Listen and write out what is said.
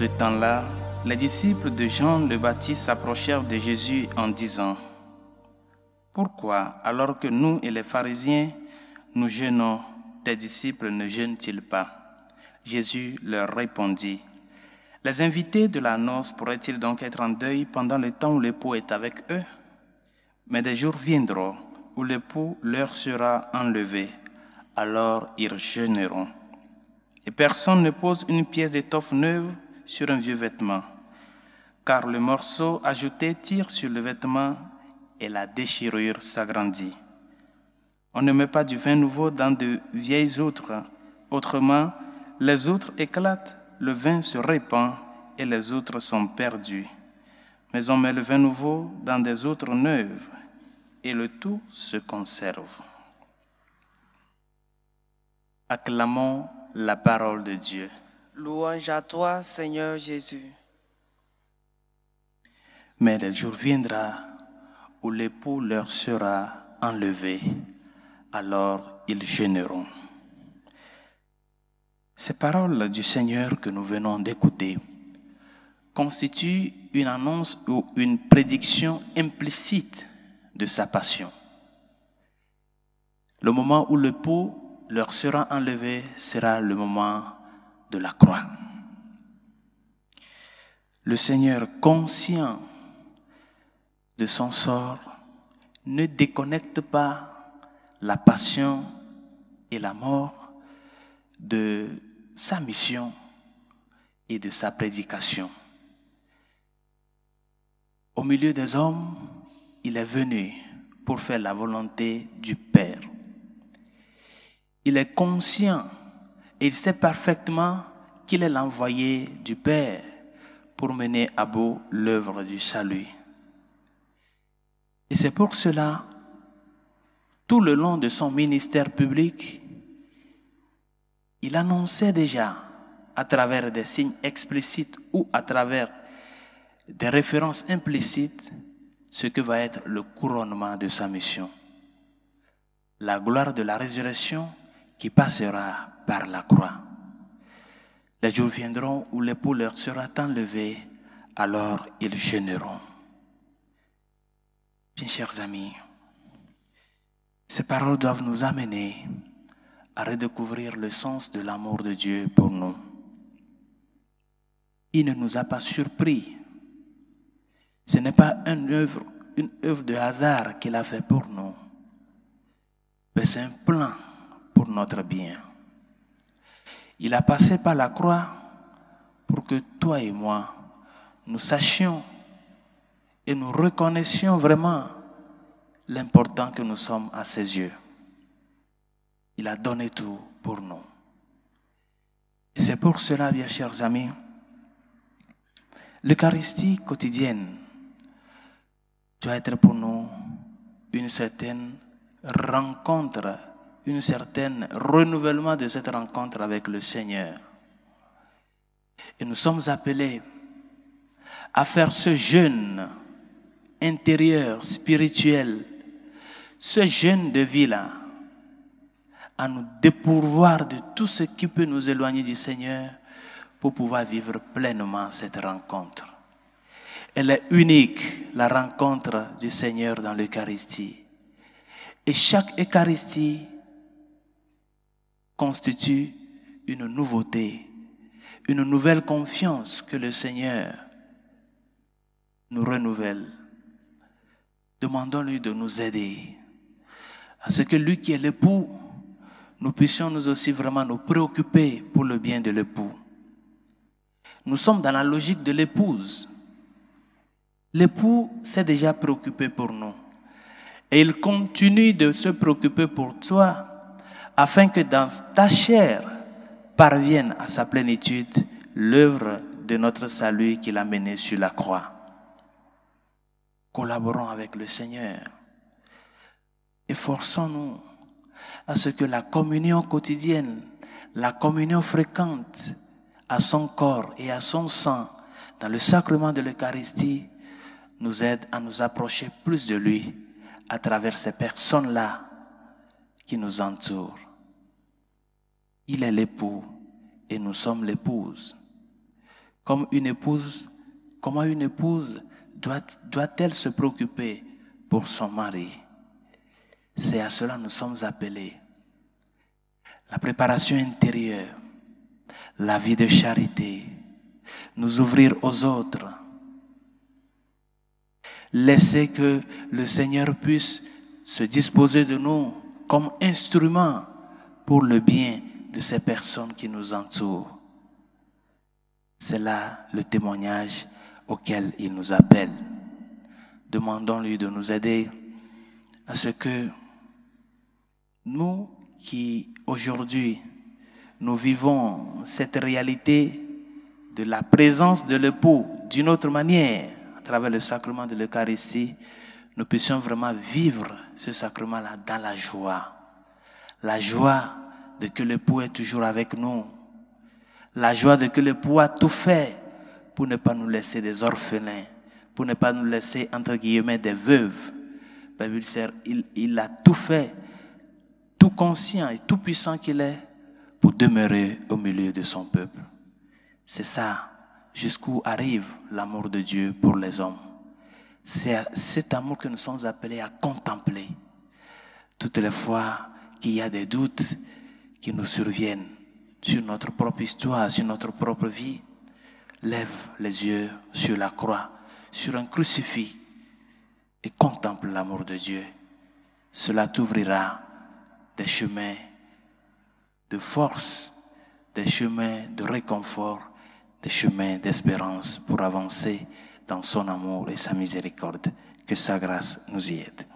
ce temps-là, les disciples de Jean le Baptiste s'approchèrent de Jésus en disant, Pourquoi, alors que nous et les pharisiens, nous jeûnons, tes disciples ne jeûnent-ils pas Jésus leur répondit, Les invités de la noce pourraient-ils donc être en deuil pendant le temps où l'époux est avec eux Mais des jours viendront où l'époux leur sera enlevé, alors ils jeûneront. Et personne ne pose une pièce d'étoffe neuve sur un vieux vêtement, car le morceau ajouté tire sur le vêtement et la déchirure s'agrandit. On ne met pas du vin nouveau dans de vieilles outres, autrement les outres éclatent, le vin se répand et les outres sont perdues. Mais on met le vin nouveau dans des outres neuves et le tout se conserve. Acclamons la parole de Dieu. Louange à toi, Seigneur Jésus. Mais le jour viendra où l'époux leur sera enlevé, alors ils gêneront. Ces paroles du Seigneur que nous venons d'écouter constituent une annonce ou une prédiction implicite de sa passion. Le moment où le leur sera enlevé sera le moment de la croix. Le Seigneur, conscient de son sort, ne déconnecte pas la passion et la mort de sa mission et de sa prédication. Au milieu des hommes, il est venu pour faire la volonté du Père. Il est conscient et il sait parfaitement qu'il est l'envoyé du Père pour mener à bout l'œuvre du salut. Et c'est pour cela, tout le long de son ministère public, il annonçait déjà, à travers des signes explicites ou à travers des références implicites, ce que va être le couronnement de sa mission. La gloire de la résurrection qui passera par la croix. Les jours viendront où les leur sera enlevée, alors ils gêneront. Bien chers amis, ces paroles doivent nous amener à redécouvrir le sens de l'amour de Dieu pour nous. Il ne nous a pas surpris. Ce n'est pas une œuvre, une œuvre de hasard qu'il a fait pour nous, mais c'est un plan pour notre bien. Il a passé par la croix pour que toi et moi, nous sachions et nous reconnaissions vraiment l'important que nous sommes à ses yeux. Il a donné tout pour nous. Et c'est pour cela, bien chers amis, l'Eucharistie quotidienne doit être pour nous une certaine rencontre une certaine renouvellement de cette rencontre avec le Seigneur. Et nous sommes appelés à faire ce jeûne intérieur, spirituel, ce jeûne de vie-là, à nous dépourvoir de tout ce qui peut nous éloigner du Seigneur pour pouvoir vivre pleinement cette rencontre. Elle est unique, la rencontre du Seigneur dans l'Eucharistie. Et chaque Eucharistie constitue une nouveauté, une nouvelle confiance que le Seigneur nous renouvelle. Demandons-lui de nous aider à ce que lui qui est l'époux, nous puissions nous aussi vraiment nous préoccuper pour le bien de l'époux. Nous sommes dans la logique de l'épouse. L'époux s'est déjà préoccupé pour nous. Et il continue de se préoccuper pour toi afin que dans ta chair parvienne à sa plénitude l'œuvre de notre salut qu'il a menée sur la croix. Collaborons avec le Seigneur. et forçons nous à ce que la communion quotidienne, la communion fréquente à son corps et à son sang dans le sacrement de l'Eucharistie nous aide à nous approcher plus de lui à travers ces personnes-là qui nous entourent. Il est l'époux et nous sommes l'épouse. Comme une épouse, comment une épouse doit-elle se préoccuper pour son mari C'est à cela que nous sommes appelés. La préparation intérieure, la vie de charité, nous ouvrir aux autres. Laisser que le Seigneur puisse se disposer de nous comme instrument pour le bien de ces personnes qui nous entourent. C'est là le témoignage auquel il nous appelle. Demandons-lui de nous aider à ce que nous qui aujourd'hui nous vivons cette réalité de la présence de l'époux d'une autre manière, à travers le sacrement de l'Eucharistie, nous puissions vraiment vivre ce sacrement-là dans la joie. La joie de que le l'époux est toujours avec nous. La joie de que le l'époux a tout fait pour ne pas nous laisser des orphelins, pour ne pas nous laisser, entre guillemets, des veuves. Il, il a tout fait, tout conscient et tout puissant qu'il est, pour demeurer au milieu de son peuple. C'est ça, jusqu'où arrive l'amour de Dieu pour les hommes. C'est cet amour que nous sommes appelés à contempler. Toutes les fois qu'il y a des doutes, qui nous surviennent sur notre propre histoire, sur notre propre vie, lève les yeux sur la croix, sur un crucifix et contemple l'amour de Dieu. Cela t'ouvrira des chemins de force, des chemins de réconfort, des chemins d'espérance pour avancer dans son amour et sa miséricorde. Que sa grâce nous y aide.